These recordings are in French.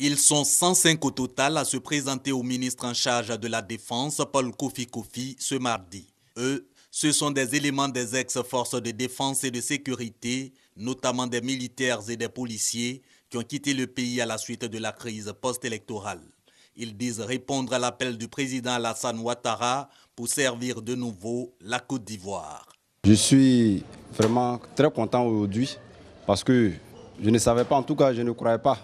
Ils sont 105 au total à se présenter au ministre en charge de la Défense, Paul Kofi Kofi, ce mardi. Eux, ce sont des éléments des ex-forces de défense et de sécurité, notamment des militaires et des policiers, qui ont quitté le pays à la suite de la crise post-électorale. Ils disent répondre à l'appel du président Alassane Ouattara pour servir de nouveau la Côte d'Ivoire. Je suis vraiment très content aujourd'hui parce que je ne savais pas, en tout cas je ne croyais pas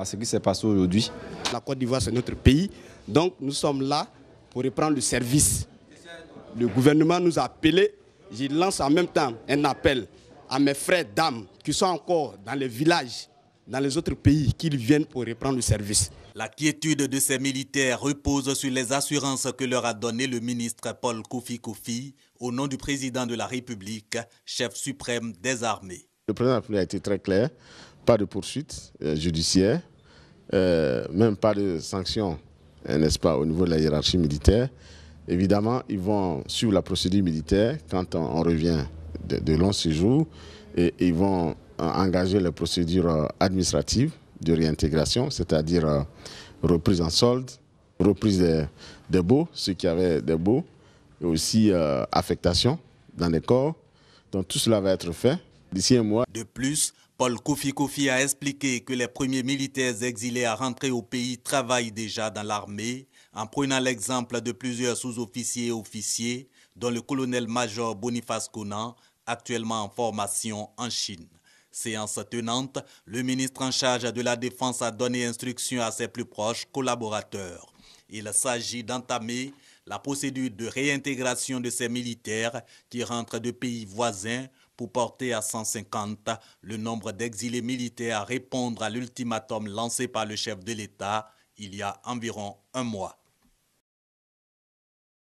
à ce qui s'est passé aujourd'hui. La Côte d'Ivoire, c'est notre pays. Donc, nous sommes là pour reprendre le service. Le gouvernement nous a appelés. Je lance en même temps un appel à mes frères, dames, qui sont encore dans les villages, dans les autres pays, qu'ils viennent pour reprendre le service. La quiétude de ces militaires repose sur les assurances que leur a données le ministre Paul Koufi Koufi au nom du président de la République, chef suprême des armées. Le président a été très clair, pas de poursuite euh, judiciaire, euh, même pas de sanctions, hein, n'est-ce pas, au niveau de la hiérarchie militaire, évidemment, ils vont suivre la procédure militaire quand on, revient de, de, longs séjours et, ils vont euh, engager les procédures euh, administratives de réintégration, c'est-à-dire reprise en solde, reprise des, beaux, baux, ceux qui avaient des baux, et aussi affectation dans les corps. Donc tout cela va être fait de plus, Paul Kofi Kofi a expliqué que les premiers militaires exilés à rentrer au pays travaillent déjà dans l'armée, en prenant l'exemple de plusieurs sous-officiers et officiers, dont le colonel-major Boniface Conan, actuellement en formation en Chine. Séance tenante, le ministre en charge de la Défense a donné instruction à ses plus proches collaborateurs. Il s'agit d'entamer la procédure de réintégration de ces militaires qui rentrent de pays voisins pour porter à 150 le nombre d'exilés militaires à répondre à l'ultimatum lancé par le chef de l'État il y a environ un mois.